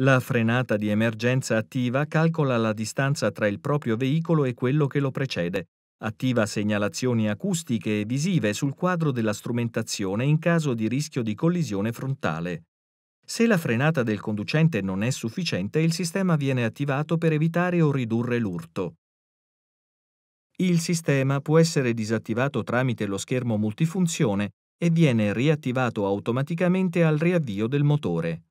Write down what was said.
La frenata di emergenza attiva calcola la distanza tra il proprio veicolo e quello che lo precede. Attiva segnalazioni acustiche e visive sul quadro della strumentazione in caso di rischio di collisione frontale. Se la frenata del conducente non è sufficiente, il sistema viene attivato per evitare o ridurre l'urto. Il sistema può essere disattivato tramite lo schermo multifunzione e viene riattivato automaticamente al riavvio del motore.